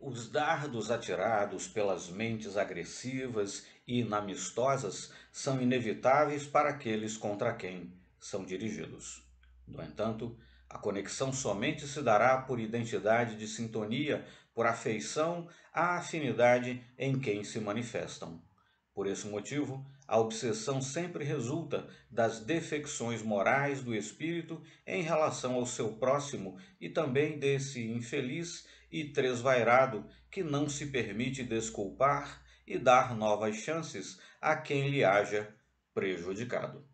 Os dardos atirados pelas mentes agressivas e inamistosas são inevitáveis para aqueles contra quem são dirigidos. No entanto, a conexão somente se dará por identidade de sintonia, por afeição à afinidade em quem se manifestam. Por esse motivo, a obsessão sempre resulta das defecções morais do espírito em relação ao seu próximo e também desse infeliz e tresvairado que não se permite desculpar e dar novas chances a quem lhe haja prejudicado.